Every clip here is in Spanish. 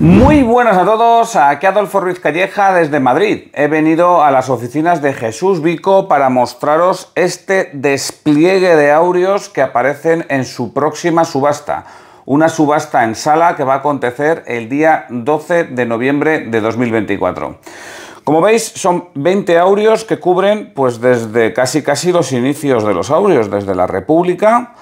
Muy buenas a todos, aquí Adolfo Ruiz Calleja desde Madrid. He venido a las oficinas de Jesús Vico para mostraros este despliegue de aureos que aparecen en su próxima subasta. Una subasta en sala que va a acontecer el día 12 de noviembre de 2024. Como veis, son 20 aureos que cubren pues desde casi casi los inicios de los aureos, desde la República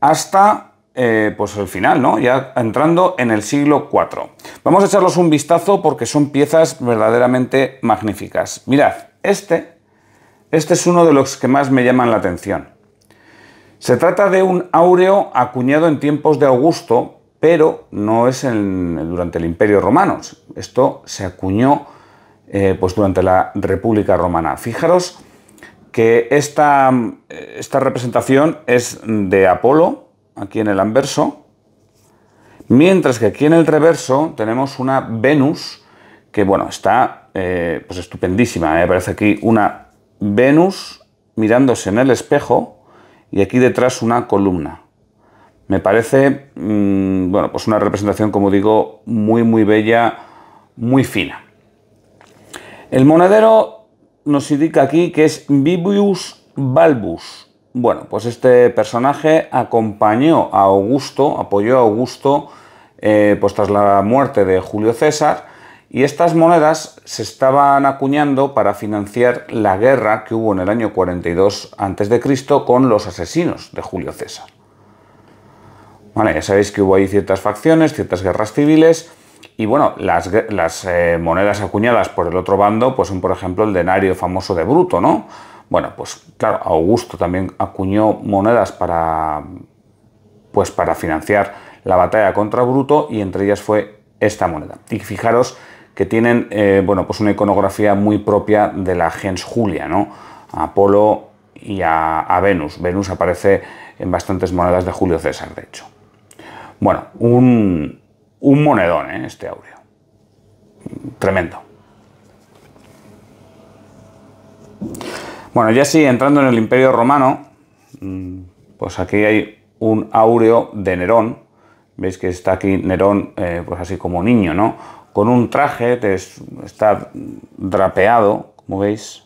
hasta eh, pues el final, ¿no? Ya entrando en el siglo IV. Vamos a echarlos un vistazo porque son piezas verdaderamente magníficas. Mirad, este, este es uno de los que más me llaman la atención. Se trata de un áureo acuñado en tiempos de Augusto, pero no es durante el Imperio Romano. Esto se acuñó eh, pues durante la República Romana. Fijaros que esta representación es de Apolo, aquí en el anverso, mientras que aquí en el reverso tenemos una Venus que, bueno, está eh, pues estupendísima. Me ¿eh? parece aquí una Venus mirándose en el espejo y aquí detrás una columna. Me parece, mm, bueno, pues una representación, como digo, muy, muy bella, muy fina. El monedero nos indica aquí que es Vibius Balbus, bueno, pues este personaje acompañó a Augusto, apoyó a Augusto, eh, pues tras la muerte de Julio César, y estas monedas se estaban acuñando para financiar la guerra que hubo en el año 42 a.C. con los asesinos de Julio César. Vale, ya sabéis que hubo ahí ciertas facciones, ciertas guerras civiles, y bueno, las, eh, monedas acuñadas por el otro bando, pues son por ejemplo el denario famoso de Bruto, ¿no? Bueno, pues claro, Augusto también acuñó monedas para, pues, para financiar la batalla contra Bruto y entre ellas fue esta moneda. Y fijaros que tienen eh, bueno, pues una iconografía muy propia de la gens Julia, ¿no? A Apolo y a, Venus. Venus aparece en bastantes monedas de Julio César, de hecho. Bueno, un, monedón, ¿eh? este áureo. Tremendo. Bueno, ya sí, entrando en el Imperio Romano, mm, pues aquí hay un áureo de Nerón. Veis que está aquí Nerón, eh, pues así como niño, ¿no? Con un traje, que está drapeado, como veis.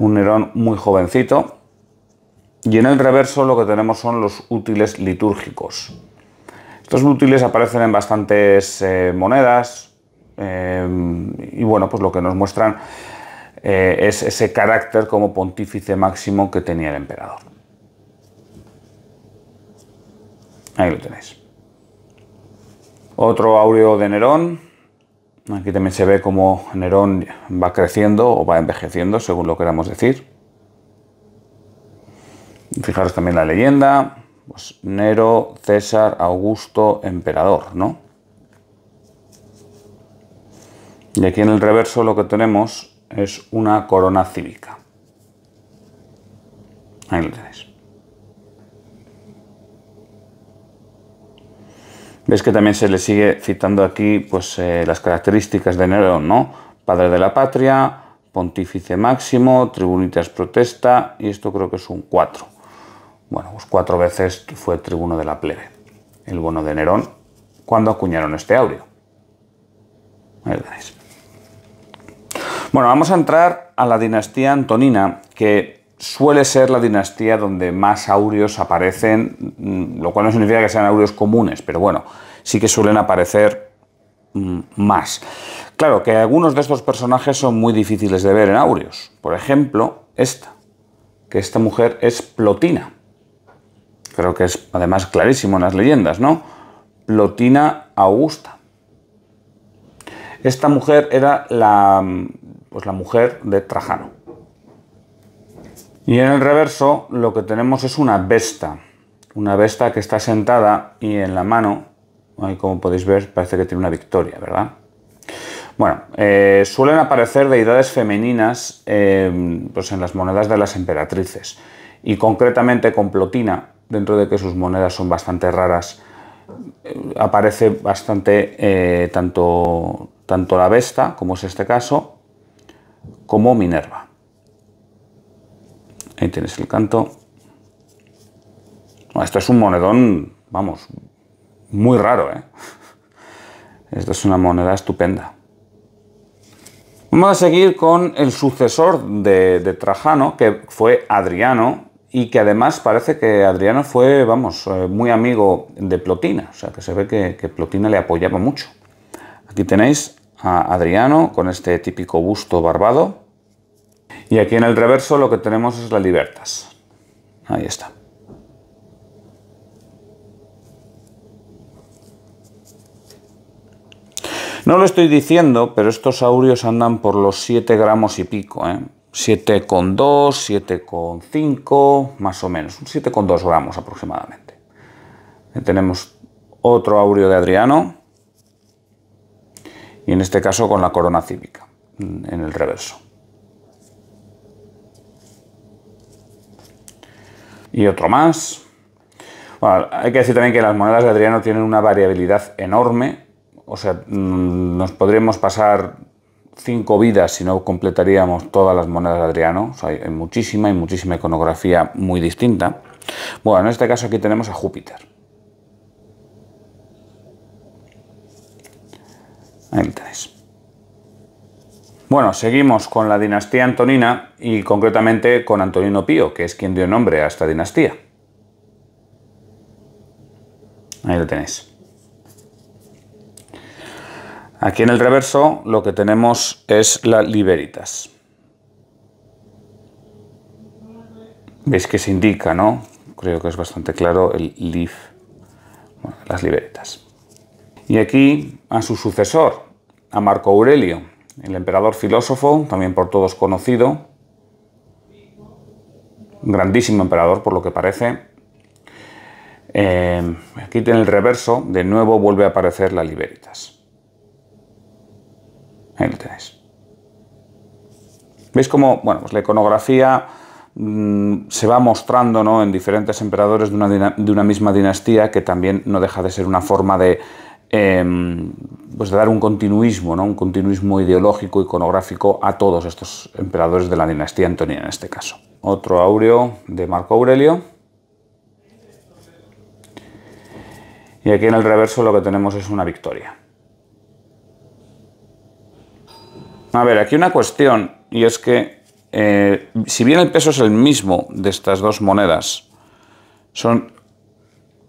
Un Nerón muy jovencito. Y en el reverso lo que tenemos son los útiles litúrgicos. Estos útiles aparecen en bastantes eh, monedas, Em, y bueno, pues lo que nos muestran eh, es ese carácter como pontífice máximo que tenía el emperador. Ahí lo tenéis. Otro áureo de Nerón. Aquí también se ve cómo Nerón va creciendo o va envejeciendo, según lo queramos decir. Fijaros también la leyenda. Pues Nero, César, Augusto, emperador, ¿no? Y aquí en el reverso lo que tenemos es una corona cívica. Ahí lo tenéis. Ves que también se le sigue citando aquí pues, eh, las características de Nerón, ¿no? Padre de la patria, pontífice máximo, tribunitas protesta, y esto creo que es un 4. Bueno, pues cuatro veces fue tribuno de la plebe, el bono de Nerón, cuando acuñaron este audio. Ahí lo tenéis. Bueno, vamos a entrar a la dinastía antonina, que suele ser la dinastía donde más aureos aparecen, mm, lo cual no significa que sean aureos comunes, pero bueno, sí que suelen aparecer mm, más. Claro que algunos de estos personajes son muy difíciles de ver en aureos. Por ejemplo, esta, que esta mujer es Plotina. Creo que es además clarísimo en las leyendas, ¿no? Plotina Augusta. Esta mujer era la mm, pues la mujer de Trajano. Y en el reverso lo que tenemos es una besta. una besta que está sentada y en la mano, como podéis ver, parece que tiene una victoria, ¿verdad? Bueno, eh, suelen aparecer deidades femeninas em, pues en las monedas de las emperatrices y concretamente con Plotina, dentro de que sus monedas son bastante raras, eh, aparece bastante eh, tanto, tanto la besta, como es este caso, como Minerva. Ahí tienes el canto. esto es un monedón, vamos, muy raro, ¿eh? Esto es una moneda estupenda. Vamos a seguir con el sucesor de, Trajano, que fue Adriano, y que además parece que Adriano fue, vamos, eh, muy amigo de Plotina, o sea que se ve que Plotina le apoyaba mucho. Aquí tenéis a Adriano con este típico busto barbado. Y aquí en el reverso lo que tenemos es la libertas. Ahí está. No lo estoy diciendo, pero estos aureos andan por los 7 gramos y pico. ¿eh? 7,2, 7,5, más o menos. 7,2 gramos aproximadamente. tenemos otro aureo de Adriano y en este caso con la corona cívica mm, en el reverso. Y otro más. hay que decir también que las monedas de Adriano tienen una variabilidad enorme, o sea, mm, nos podríamos pasar cinco vidas si no completaríamos todas las monedas de Adriano, hay muchísima y muchísima iconografía muy distinta. Bueno, en este caso aquí tenemos a Júpiter. Ahí lo tenéis. Bueno, seguimos con la dinastía antonina y concretamente con Antonino Pío, que es quien dio nombre a esta dinastía. Ahí lo tenéis. Aquí en el reverso lo que tenemos es la liberitas. Veis que se indica, ¿no? Creo que es bastante claro el lif, bueno, las liberitas. Y aquí a su sucesor, a Marco Aurelio, el emperador filósofo, también por todos conocido, grandísimo emperador por lo que parece. Eh, aquí en el reverso, de nuevo vuelve a aparecer la Liberitas. Ahí lo tenéis. ¿Veis cómo bueno, pues la iconografía mm, se va mostrando en diferentes emperadores de una misma dinastía que también no deja de ser una forma de Em, pues de dar un continuismo, ¿no? un continuismo ideológico, iconográfico a todos estos emperadores de la dinastía Antonia en este caso. Otro aureo de Marco Aurelio. Y aquí en el reverso lo que tenemos es una victoria. A ver, aquí una cuestión, y es que eh, si bien el peso es el mismo de estas dos monedas, son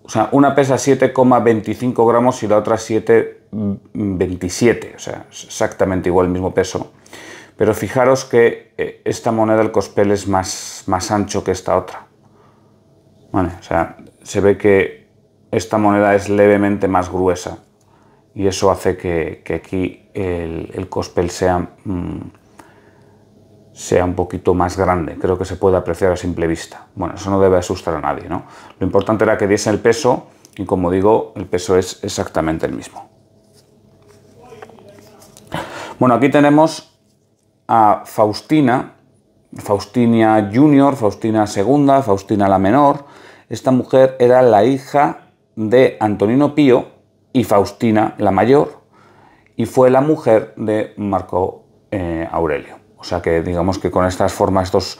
o sea, una pesa 7,25 gramos y la otra 7,27. Mm, o sea, exactamente igual, el mismo peso. Pero fijaros que eh, esta moneda, el cospel, es más, más ancho que esta otra. o sea, se ve que esta moneda es levemente más gruesa. Y eso hace que, aquí el, cospel sea... Mm, sea un poquito más grande. Creo que se puede apreciar a simple vista. Bueno, eso no debe asustar a nadie, ¿no? Lo importante era que diese el peso y como digo, el peso es exactamente el mismo. Bueno, aquí tenemos a Faustina, ...Faustinia Junior, Faustina Segunda, Faustina la Menor. Esta mujer era la hija de Antonino Pío y Faustina la Mayor y fue la mujer de Marco eh, Aurelio. O sea que digamos que con estas formas, estos,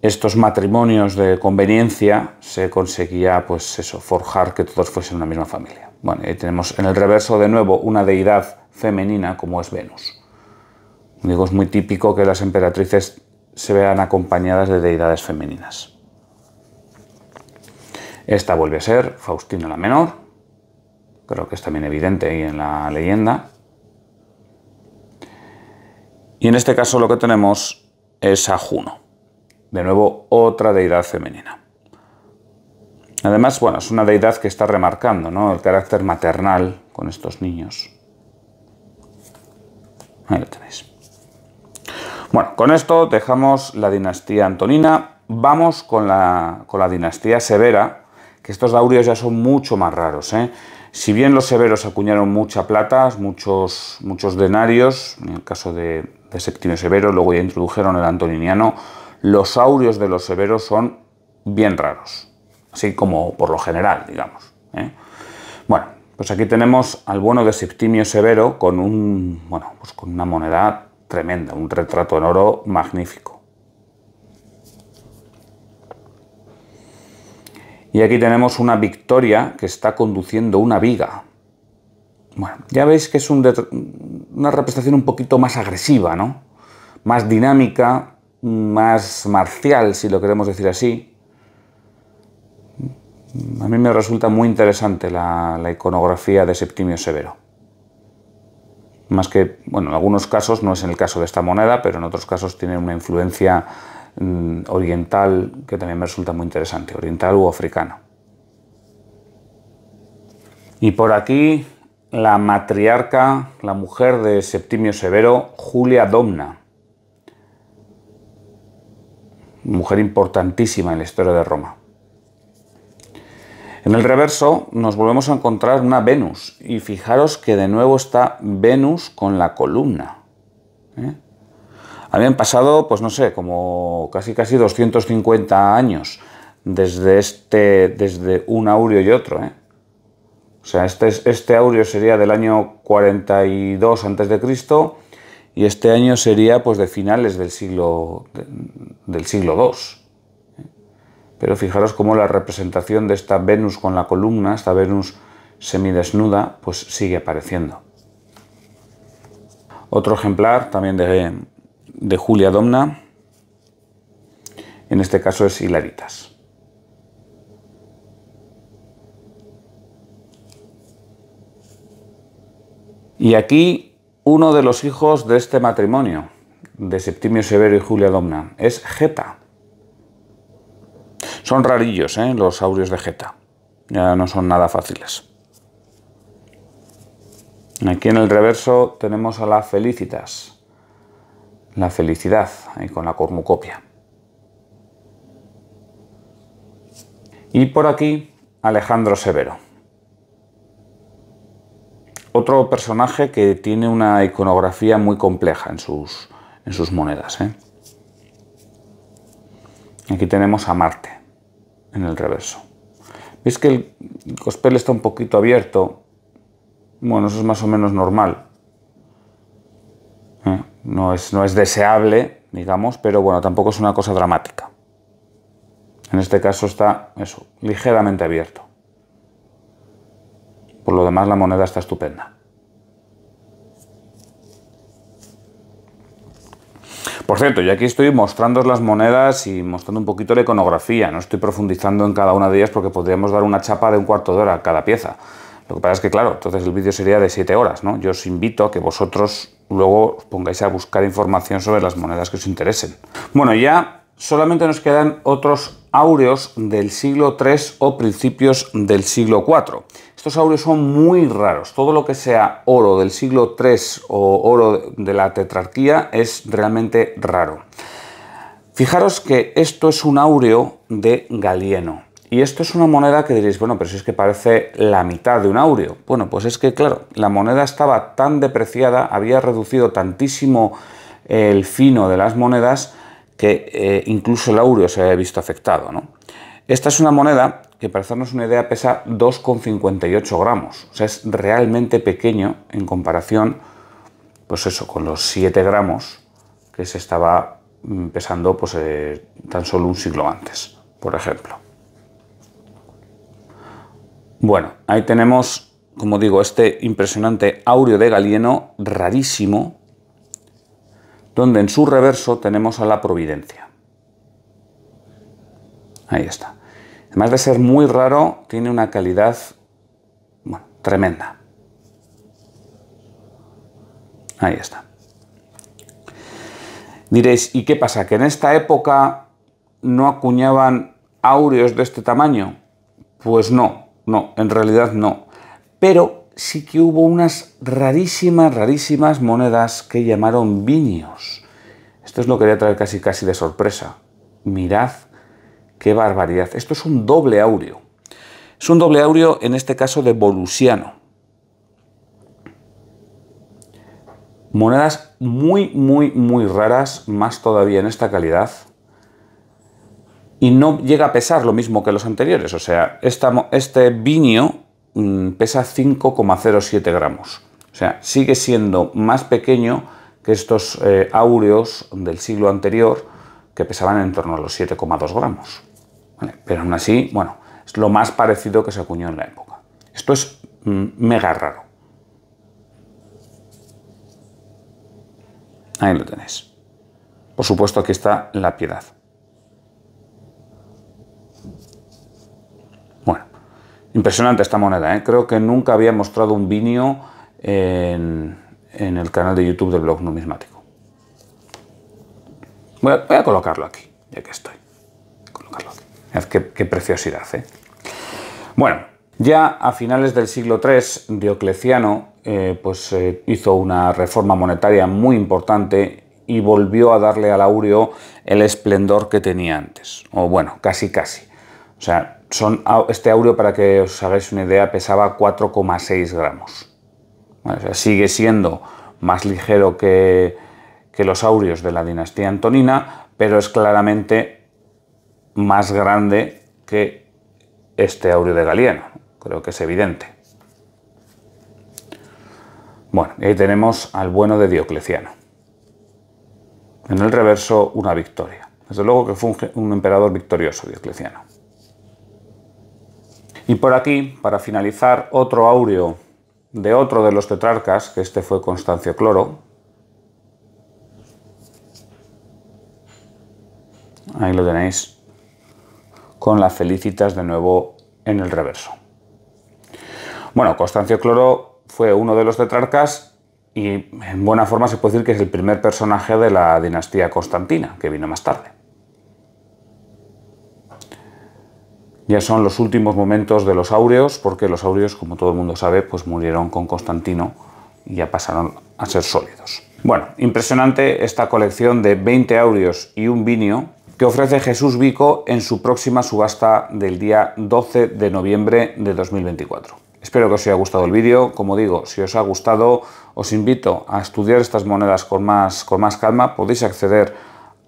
estos matrimonios de conveniencia, se conseguía pues eso, forjar que todos fuesen una misma familia. Bueno, ahí tenemos en el reverso de nuevo una deidad femenina como es Venus. Digo, es muy típico que las emperatrices se vean acompañadas de deidades femeninas. Esta vuelve a ser Faustina la Menor, creo que es también evidente ahí en la leyenda. Y en este caso lo que tenemos es a Juno. De nuevo, otra deidad femenina. Además, bueno, es una deidad que está remarcando ¿no? el carácter maternal con estos niños. Ahí lo tenéis. Bueno, con esto dejamos la dinastía antonina. Vamos con la, dinastía severa, que estos daurios ya son mucho más raros. ¿eh? Si bien los severos acuñaron mucha plata, muchos, muchos denarios, en el caso de, de Septimio Severo, luego ya introdujeron el antoniniano. Los aureos de los severos son bien raros, así como por lo general, digamos. ¿eh? Bueno, pues aquí tenemos al bueno de Septimio Severo con, un, pues con una moneda tremenda, un retrato en oro magnífico. Y aquí tenemos una victoria que está conduciendo una viga, bueno, ya veis que es una representación un poquito más agresiva, ¿no? Más dinámica, más marcial, si lo queremos decir así. A mí me resulta muy interesante la, iconografía de Septimio Severo. Más que, bueno, en algunos casos, no es en el caso de esta moneda, pero en otros casos tiene una influencia mm, oriental que también me resulta muy interesante, oriental u africano. Y por aquí la matriarca, la mujer de Septimio Severo, Julia Domna, mujer importantísima en la historia de Roma. En el reverso nos volvemos a encontrar una Venus y fijaros que de nuevo está Venus con la columna. ¿eh? Habían pasado, pues no sé, como casi casi 250 años desde, este, desde un aurio y otro. ¿eh? O sea, este, este sería del año 42 a.C. y este año sería pues de finales del siglo, del siglo II. Pero fijaros cómo la representación de esta Venus con la columna, esta Venus semidesnuda, pues sigue apareciendo. Otro ejemplar también de, de Julia Domna, en este caso es Hilaritas. Y aquí uno de los hijos de este matrimonio, de Septimio Severo y Julia Domna, es Geta. Son rarillos, ¿eh? los aurios de Geta. Ya no son nada fáciles. Aquí en el reverso tenemos a la Felicitas, la felicidad, ¿eh? con la cornucopia. Y por aquí, Alejandro Severo. Otro personaje que tiene una iconografía muy compleja en sus, en sus monedas. ¿eh? Aquí tenemos a Marte en el reverso. ¿Veis que el cospel está un poquito abierto? Bueno, eso es más o menos normal. ¿Eh? No, es, no es deseable, digamos, pero bueno, tampoco es una cosa dramática. En este caso está eso, ligeramente abierto. Por lo demás, la moneda está estupenda. Por cierto, yo aquí estoy mostrando las monedas y mostrando un poquito la iconografía. No estoy profundizando en cada una de ellas porque podríamos dar una chapa de un cuarto de hora a cada pieza. Lo que pasa es que, claro, entonces el vídeo sería de 7 horas, ¿no? Yo os invito a que vosotros luego os pongáis a buscar información sobre las monedas que os interesen. Bueno, ya solamente nos quedan otros ...aureos del siglo III o principios del siglo IV. Estos aureos son muy raros. Todo lo que sea oro del siglo III o oro de la tetrarquía es realmente raro. Fijaros que esto es un aureo de Galieno. Y esto es una moneda que diréis, bueno, pero si es que parece la mitad de un aureo. Bueno, pues es que, claro, la moneda estaba tan depreciada, había reducido tantísimo el fino de las monedas, que eh, incluso el aureo se había visto afectado. ¿no? Esta es una moneda que, para hacernos una idea, pesa 2,58 gramos. O sea, es realmente pequeño en comparación, pues eso, con los 7 gramos que se estaba mm, pesando pues, eh, tan solo un siglo antes, por ejemplo. Bueno, ahí tenemos, como digo, este impresionante aureo de Galieno, rarísimo, donde en su reverso tenemos a la providencia. Ahí está. Además de ser muy raro, tiene una calidad tremenda. Ahí está. Diréis, ¿y qué pasa? ¿Que en esta época no acuñaban áureos de este tamaño? Pues no, no, en realidad no. Pero sí que hubo unas rarísimas, rarísimas monedas que llamaron vinios. Esto es lo que voy traer casi, casi de sorpresa. Mirad qué barbaridad. Esto es un doble aureo. Es un doble aureo, en este caso, de bolusiano. Monedas muy, muy, muy raras, más todavía en esta calidad. Y no llega a pesar lo mismo que los anteriores. O sea, este vinio Mm, pesa 5,07 gramos. O sea, sigue siendo más pequeño que estos eh, áureos del siglo anterior que pesaban en torno a los 7,2 gramos. pero aún así, bueno, es lo más parecido que se acuñó en la época. Esto es mm, mega raro. Ahí lo tenéis. Por supuesto, aquí está la piedad. Impresionante esta moneda, ¿eh? creo que nunca había mostrado un vinio en, el canal de YouTube del blog numismático. Voy a, colocarlo aquí, ya que estoy. Colocarlo qué, preciosidad. ¿eh? Bueno, ya a finales del siglo III, Diocleciano eh, pues, eh, hizo una reforma monetaria muy importante y volvió a darle al aureo el esplendor que tenía antes. O bueno, casi casi. O sea, son, este aureo, para que os hagáis una idea, pesaba 4,6 gramos. sigue siendo más ligero que, los aureos de la dinastía antonina, pero es claramente más grande que este aureo de Galieno. Creo que es evidente. Bueno, ahí tenemos al bueno de Diocleciano. En el reverso, una victoria. Desde luego que fue un emperador victorioso, Diocleciano. Y por aquí, para finalizar, otro áureo de otro de los tetrarcas, que este fue Constancio Cloro. Ahí lo tenéis, con las felicitas de nuevo en el reverso. Bueno, Constancio Cloro fue uno de los tetrarcas y en buena forma se puede decir que es el primer personaje de la dinastía Constantina, que vino más tarde. Ya son los últimos momentos de los áureos, porque los aureos, como todo el mundo sabe, pues murieron con Constantino y ya pasaron a ser sólidos. Bueno, impresionante esta colección de 20 aureos y un vinio que ofrece Jesús Vico en su próxima subasta del día 12 de noviembre de 2024. Espero que os haya gustado el vídeo. Como digo, si os ha gustado, os invito a estudiar estas monedas con más, con más calma. Podéis acceder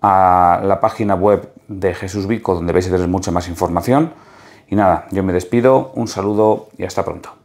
a la página web de Jesús Vico, donde vais a tener mucha más información. Y nada, yo me despido, un saludo y hasta pronto.